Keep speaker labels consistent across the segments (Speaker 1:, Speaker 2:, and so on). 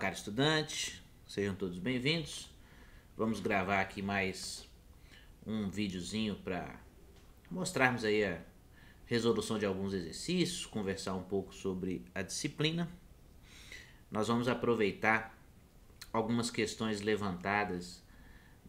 Speaker 1: cara Estudante, sejam todos bem-vindos. Vamos gravar aqui mais um videozinho para mostrarmos aí a resolução de alguns exercícios, conversar um pouco sobre a disciplina. Nós vamos aproveitar algumas questões levantadas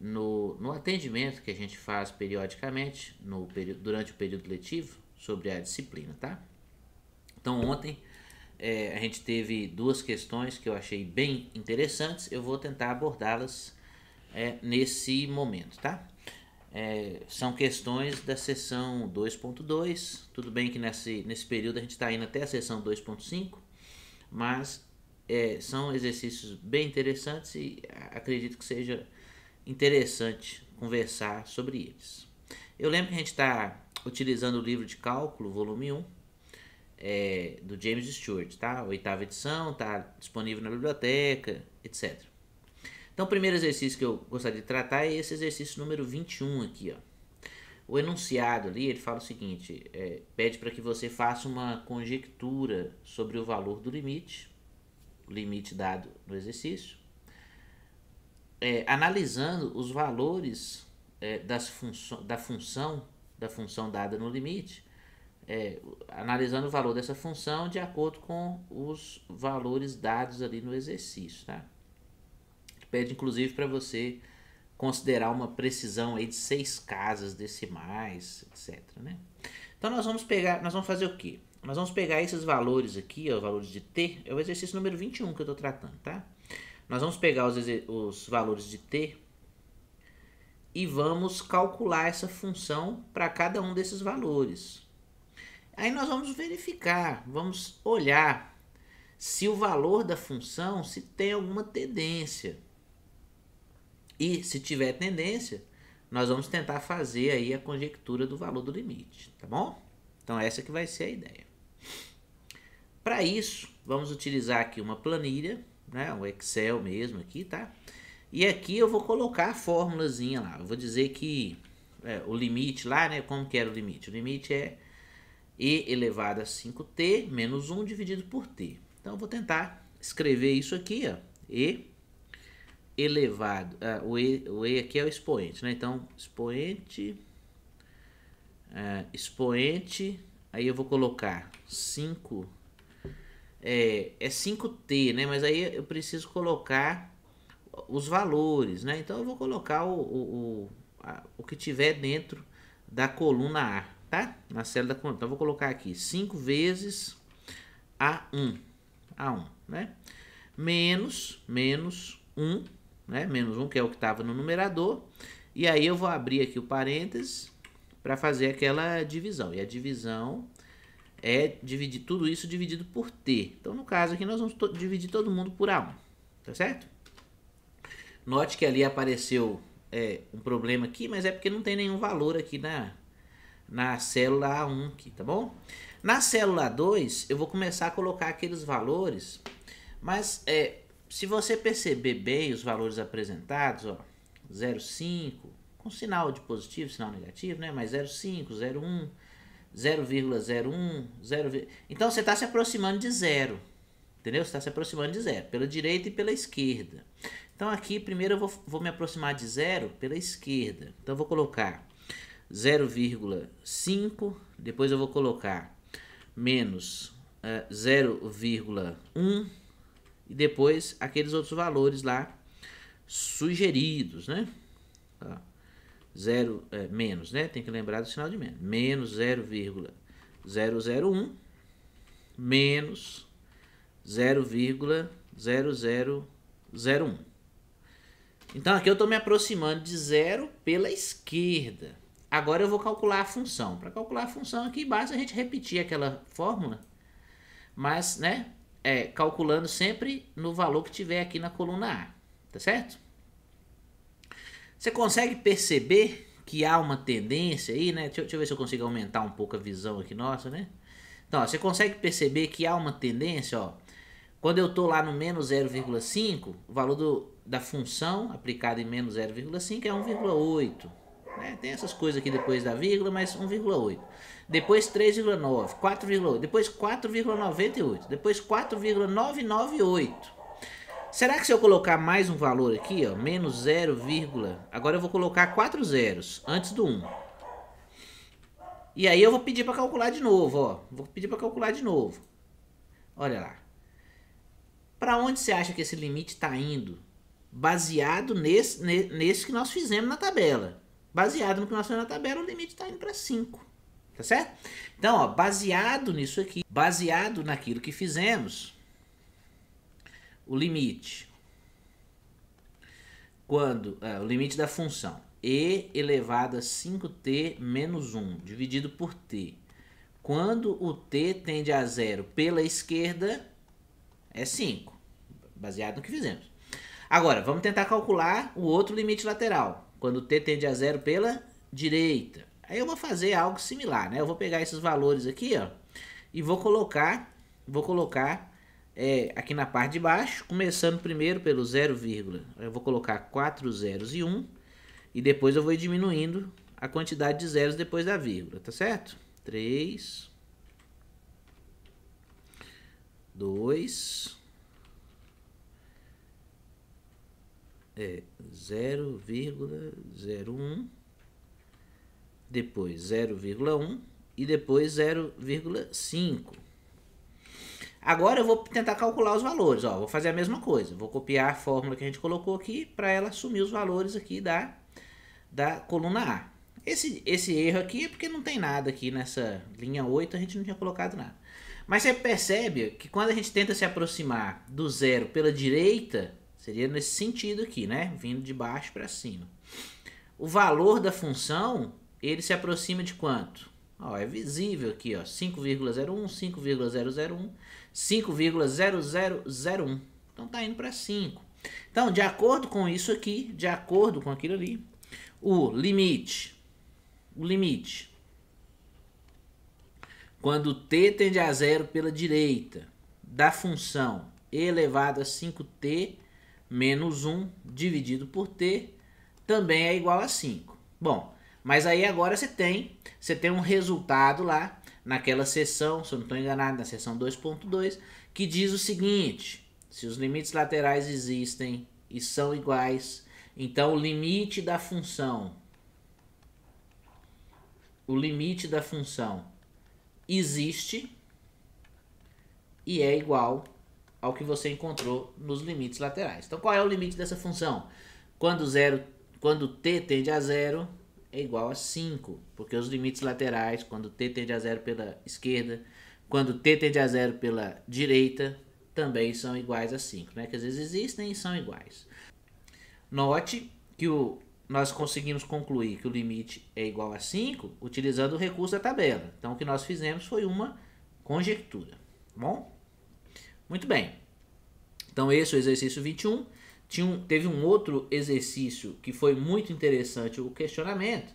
Speaker 1: no, no atendimento que a gente faz periodicamente no, durante o período letivo sobre a disciplina, tá? Então ontem é, a gente teve duas questões que eu achei bem interessantes. Eu vou tentar abordá-las é, nesse momento, tá? É, são questões da seção 2.2. Tudo bem que nesse, nesse período a gente está indo até a seção 2.5, mas é, são exercícios bem interessantes e acredito que seja interessante conversar sobre eles. Eu lembro que a gente está utilizando o livro de cálculo, volume 1 é, do James Stewart, tá? Oitava edição, tá disponível na biblioteca, etc. Então, o primeiro exercício que eu gostaria de tratar é esse exercício número 21 aqui, ó. O enunciado ali, ele fala o seguinte, é, pede para que você faça uma conjectura sobre o valor do limite, o limite dado no exercício, é, analisando os valores é, das da função da função dada no limite é, analisando o valor dessa função de acordo com os valores dados ali no exercício, tá? Pede inclusive para você considerar uma precisão aí de seis casas decimais, etc, né? Então nós vamos pegar, nós vamos fazer o quê? Nós vamos pegar esses valores aqui, ó, valores de t, é o exercício número 21 que eu estou tratando, tá? Nós vamos pegar os, os valores de t e vamos calcular essa função para cada um desses valores, Aí nós vamos verificar, vamos olhar se o valor da função se tem alguma tendência. E se tiver tendência, nós vamos tentar fazer aí a conjectura do valor do limite, tá bom? Então essa que vai ser a ideia. Para isso, vamos utilizar aqui uma planilha, né, o Excel mesmo aqui, tá? E aqui eu vou colocar a formulazinha lá. Eu vou dizer que é, o limite lá, né, como que era o limite? O limite é e elevado a 5t menos 1 dividido por t. Então, eu vou tentar escrever isso aqui, ó, e elevado, ah, o, e, o e aqui é o expoente, né? Então, expoente, ah, expoente, aí eu vou colocar 5, é, é 5t, né? Mas aí eu preciso colocar os valores, né? Então, eu vou colocar o, o, o, a, o que tiver dentro da coluna A tá? Na célula da conta. Então, vou colocar aqui 5 vezes A1, A1, né? Menos, menos 1, né? Menos 1, que é o que estava no numerador. E aí eu vou abrir aqui o parênteses para fazer aquela divisão. E a divisão é dividir tudo isso dividido por T. Então, no caso aqui, nós vamos to dividir todo mundo por A1, tá certo? Note que ali apareceu é, um problema aqui, mas é porque não tem nenhum valor aqui na, na célula A1 aqui, tá bom? Na célula 2, eu vou começar a colocar aqueles valores, mas é, se você perceber bem os valores apresentados, 0,5, com sinal de positivo, sinal negativo, né? Mas 0,5, 0,1, 0,01, 0, então você está se aproximando de zero, entendeu? Você está se aproximando de zero, pela direita e pela esquerda. Então aqui, primeiro eu vou, vou me aproximar de zero pela esquerda. Então eu vou colocar 0,5, depois eu vou colocar menos é, uh, 0,1 e depois aqueles outros valores lá sugeridos, né? Zero, é, menos, né? Tem que lembrar do sinal de menos. Menos 0,001 menos 0,0001. Então aqui eu estou me aproximando de zero pela esquerda. Agora eu vou calcular a função. Para calcular a função aqui, basta a gente repetir aquela fórmula, mas né, é, calculando sempre no valor que tiver aqui na coluna A, tá certo? Você consegue perceber que há uma tendência aí, né? Deixa, deixa eu ver se eu consigo aumentar um pouco a visão aqui nossa, né? Então, ó, você consegue perceber que há uma tendência, ó. Quando eu estou lá no menos 0,5, o valor do, da função aplicada em menos 0,5 é 1,8. Né? Tem essas coisas aqui depois da vírgula, mas 1,8. Depois 3,9, 4,8. Depois 4,98. Depois 4,998. Será que se eu colocar mais um valor aqui, ó, menos 0, agora eu vou colocar quatro zeros antes do 1. Um. E aí eu vou pedir para calcular de novo, ó. Vou pedir para calcular de novo. Olha lá. Para onde você acha que esse limite está indo? Baseado nesse, nesse que nós fizemos na tabela baseado no que nós temos na tabela, o tá limite está indo para 5. Tá certo? Então, ó, baseado nisso aqui, baseado naquilo que fizemos, o limite, quando é, o limite da função e elevado a 5t menos 1 dividido por t, quando o t tende a zero pela esquerda, é 5, baseado no que fizemos. Agora, vamos tentar calcular o outro limite lateral quando t tende a zero pela direita. Aí eu vou fazer algo similar, né? Eu vou pegar esses valores aqui, ó, e vou colocar, vou colocar é, aqui na parte de baixo, começando primeiro pelo 0, eu vou colocar 4 zeros e 1, um, e depois eu vou diminuindo a quantidade de zeros depois da vírgula, tá certo? 3, 2, é 0,01, depois 0,1 e depois 0,5. Agora eu vou tentar calcular os valores, ó, vou fazer a mesma coisa, vou copiar a fórmula que a gente colocou aqui para ela assumir os valores aqui da, da coluna A. Esse, esse erro aqui é porque não tem nada aqui nessa linha 8, a gente não tinha colocado nada. Mas você percebe que quando a gente tenta se aproximar do zero pela direita, Seria nesse sentido aqui, né? Vindo de baixo para cima. O valor da função, ele se aproxima de quanto? Ó, é visível aqui, ó, 5,01, 5,001, 5,0001. Então tá indo para 5. Então, de acordo com isso aqui, de acordo com aquilo ali, o limite, o limite, quando t tende a zero pela direita da função elevado a 5t menos 1 dividido por t também é igual a 5. Bom, mas aí agora você tem, você tem um resultado lá naquela seção, se eu não estou enganado, na seção 2.2, que diz o seguinte, se os limites laterais existem e são iguais, então o limite da função, o limite da função existe e é igual ao que você encontrou nos limites laterais. Então, qual é o limite dessa função? Quando, zero, quando t tende a zero é igual a 5, porque os limites laterais, quando t tende a zero pela esquerda, quando t tende a zero pela direita, também são iguais a 5, né? que às vezes existem e são iguais. Note que o, nós conseguimos concluir que o limite é igual a 5 utilizando o recurso da tabela. Então, o que nós fizemos foi uma conjectura. Tá bom? Muito bem. Então esse é o exercício 21. Tinha um, teve um outro exercício que foi muito interessante o questionamento,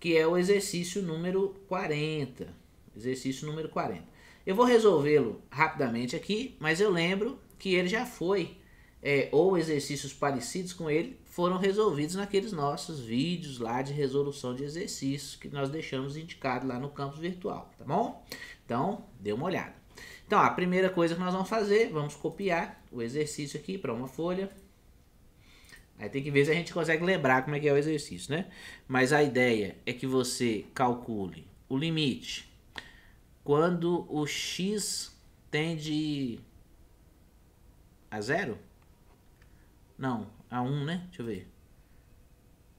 Speaker 1: que é o exercício número 40. Exercício número 40. Eu vou resolvê-lo rapidamente aqui, mas eu lembro que ele já foi, é, ou exercícios parecidos com ele, foram resolvidos naqueles nossos vídeos lá de resolução de exercícios que nós deixamos indicado lá no campus virtual, tá bom? Então, dê uma olhada. Então, a primeira coisa que nós vamos fazer, vamos copiar o exercício aqui para uma folha. Aí tem que ver se a gente consegue lembrar como é que é o exercício, né? Mas a ideia é que você calcule o limite quando o x tende a zero. Não, a 1, um, né? Deixa eu ver.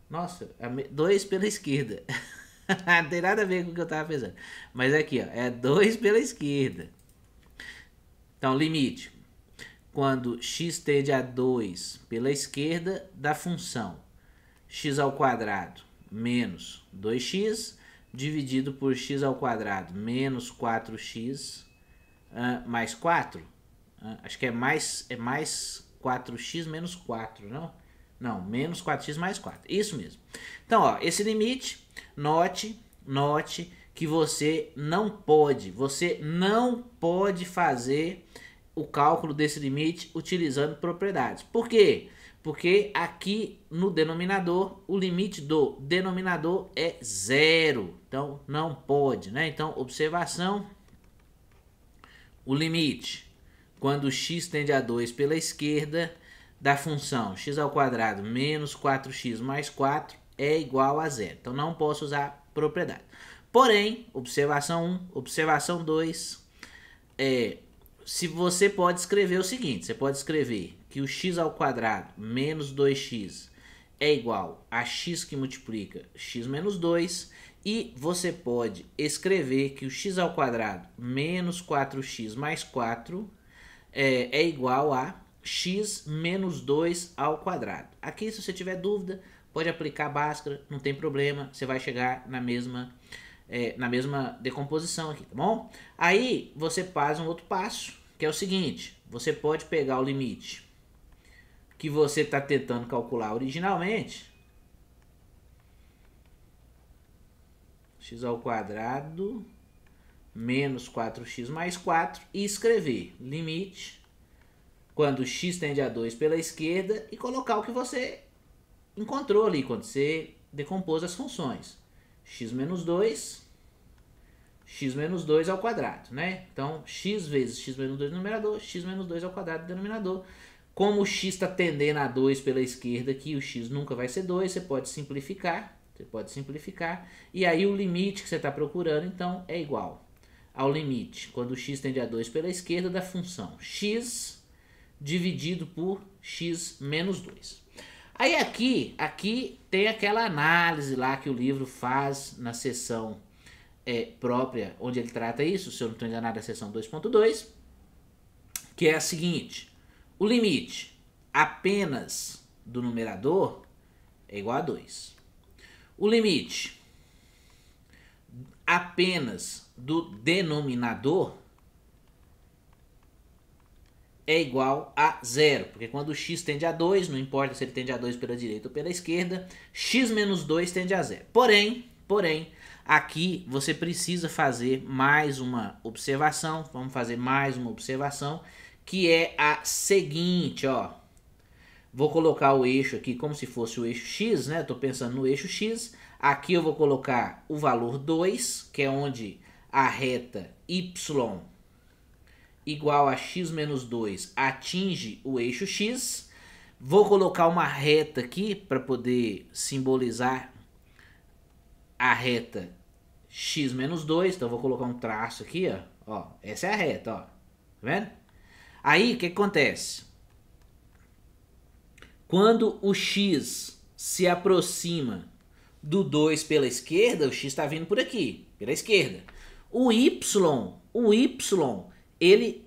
Speaker 1: Nossa, 2 pela esquerda. Não tem nada a ver com o que eu estava pensando. Mas aqui, ó, é 2 pela esquerda. Então, limite. Quando x tende a 2 pela esquerda da função x ao quadrado menos 2x dividido por x ao quadrado menos 4x uh, ah, mais 4. Uh, ah, acho que é mais, é mais 4x menos 4, não? Não, menos 4x mais 4. Isso mesmo. Então, ó, esse limite, note, note que você não pode, você não pode fazer o cálculo desse limite utilizando propriedades. Por quê? Porque aqui no denominador, o limite do denominador é zero. Então, não pode, né? Então, observação, o limite, quando x tende a 2 pela esquerda, da função x ao quadrado menos 4x mais 4 é igual a zero. Então, não posso usar propriedade. Porém, observação 1, observação 2, é, se você pode escrever o seguinte, você pode escrever que o x ao quadrado menos 2x é igual a x que multiplica x menos 2 e você pode escrever que o x ao quadrado menos 4x mais 4 é, é igual a x menos 2 ao quadrado. Aqui, se você tiver dúvida, pode aplicar a Bhaskara, não tem problema, você vai chegar na mesma é, na mesma decomposição aqui, tá bom? Aí você faz um outro passo, que é o seguinte, você pode pegar o limite que você está tentando calcular originalmente, x ao quadrado menos 4x mais 4 e escrever limite quando x tende a 2 pela esquerda e colocar o que você encontrou ali quando você decompôs as funções x menos 2, x menos 2 ao quadrado, né? Então, x vezes x menos 2 no numerador, x menos 2 ao quadrado no denominador. Como o x está tendendo a 2 pela esquerda aqui, o x nunca vai ser 2, você pode simplificar, você pode simplificar. E aí o limite que você está procurando, então, é igual ao limite, quando o x tende a 2 pela esquerda, da função x dividido por x menos 2. Aí aqui, aqui tem aquela análise lá que o livro faz na sessão é, própria, onde ele trata isso, se eu não estou enganado, é a sessão 2.2, que é a seguinte: o limite apenas do numerador é igual a 2. O limite apenas do denominador é igual a zero, porque quando x tende a 2, não importa se ele tende a 2 pela direita ou pela esquerda, x menos 2 tende a zero. Porém, porém, aqui você precisa fazer mais uma observação, vamos fazer mais uma observação, que é a seguinte, ó. Vou colocar o eixo aqui como se fosse o eixo x, né? Estou pensando no eixo x. Aqui eu vou colocar o valor 2, que é onde a reta y igual a x menos 2 atinge o eixo x. Vou colocar uma reta aqui para poder simbolizar a reta x menos 2. Então, vou colocar um traço aqui, ó. ó essa é a reta, ó. Tá vendo? Aí, o que acontece? Quando o x se aproxima do 2 pela esquerda, o x está vindo por aqui, pela esquerda. O y, o y ele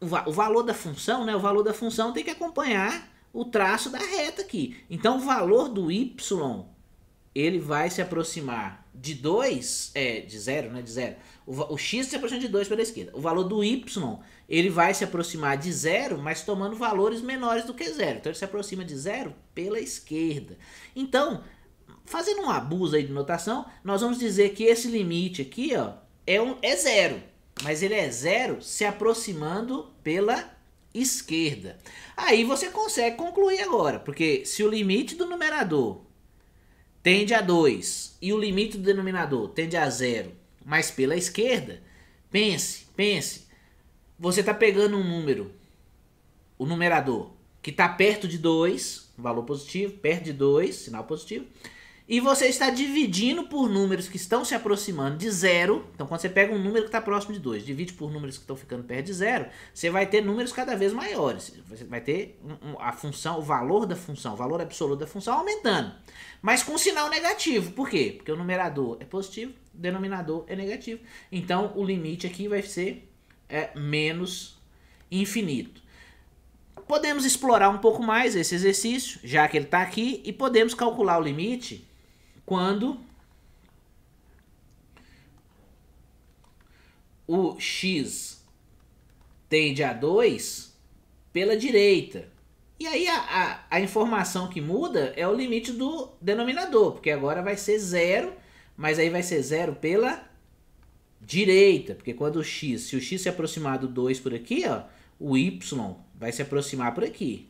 Speaker 1: o, o valor da função, né? O valor da função tem que acompanhar o traço da reta aqui. Então o valor do y ele vai se aproximar de 2, é, de 0, né, de 0. O, o, x se aproxima de 2 pela esquerda. O valor do y, ele vai se aproximar de 0, mas tomando valores menores do que 0. Então ele se aproxima de 0 pela esquerda. Então, fazendo um abuso aí de notação, nós vamos dizer que esse limite aqui, ó, é um é zero mas ele é zero se aproximando pela esquerda. Aí você consegue concluir agora, porque se o limite do numerador tende a 2 e o limite do denominador tende a zero, mas pela esquerda, pense, pense, você está pegando um número, o numerador, que está perto de 2, valor positivo, perto de 2, sinal positivo, e você está dividindo por números que estão se aproximando de zero. Então, quando você pega um número que está próximo de 2, divide por números que estão ficando perto de zero, você vai ter números cada vez maiores. Você vai ter a função, o valor da função, o valor absoluto da função aumentando. Mas com sinal negativo. Por quê? Porque o numerador é positivo, o denominador é negativo. Então, o limite aqui vai ser é, menos infinito podemos explorar um pouco mais esse exercício, já que ele está aqui, e podemos calcular o limite quando o x tende a 2 pela direita. E aí a, a, a, informação que muda é o limite do denominador, porque agora vai ser zero, mas aí vai ser zero pela direita, porque quando o x, se o x se aproximar do 2 por aqui, ó, o y vai se aproximar por aqui,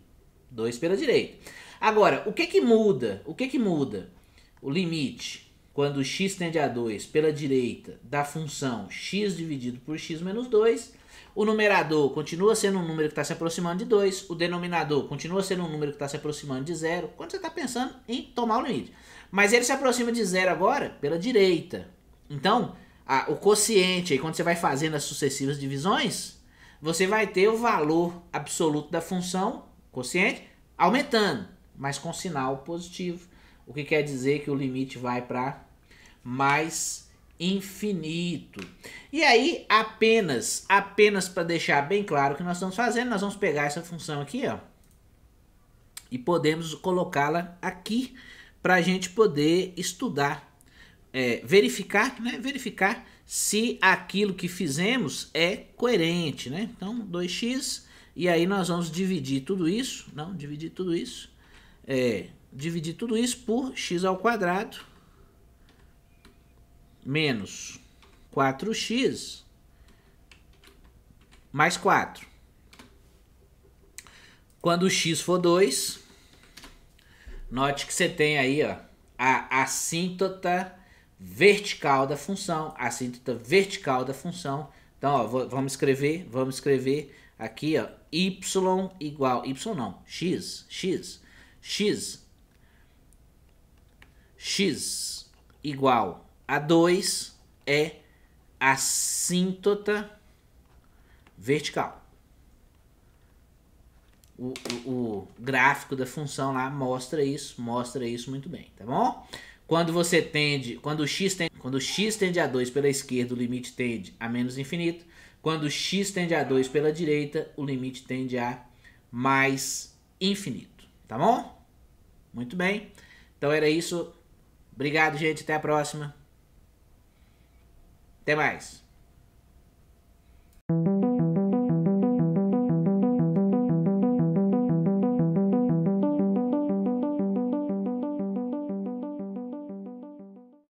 Speaker 1: 2 pela direita. Agora, o que que muda? O que que muda? o limite, quando x tende a 2 pela direita da função x dividido por x menos 2, o numerador continua sendo um número que está se aproximando de 2, o denominador continua sendo um número que está se aproximando de zero, quando você está pensando em tomar o limite. Mas ele se aproxima de zero agora pela direita. Então, a, o quociente, aí, quando você vai fazendo as sucessivas divisões, você vai ter o valor absoluto da função quociente aumentando, mas com sinal positivo o que quer dizer que o limite vai para mais infinito. E aí, apenas, apenas para deixar bem claro o que nós estamos fazendo, nós vamos pegar essa função aqui, ó, e podemos colocá-la aqui para a gente poder estudar, é, verificar, né, verificar se aquilo que fizemos é coerente, né? Então, 2x, e aí nós vamos dividir tudo isso, não, dividir tudo isso, é, dividir tudo isso por x ao quadrado menos 4x mais 4. Quando x for 2, note que você tem aí ó, a assíntota vertical da função, assíntota vertical da função. Então, ó, vamos escrever, vamos escrever aqui, ó, y igual, y não, x, x, x x igual a 2 é assíntota vertical. O, o, o, gráfico da função lá mostra isso, mostra isso muito bem, tá bom? Quando você tende, quando x tende, quando x tende a 2 pela esquerda, o limite tende a menos infinito. Quando x tende a 2 pela direita, o limite tende a mais infinito, tá bom? Muito bem. Então era isso Obrigado, gente. Até a próxima. Até mais.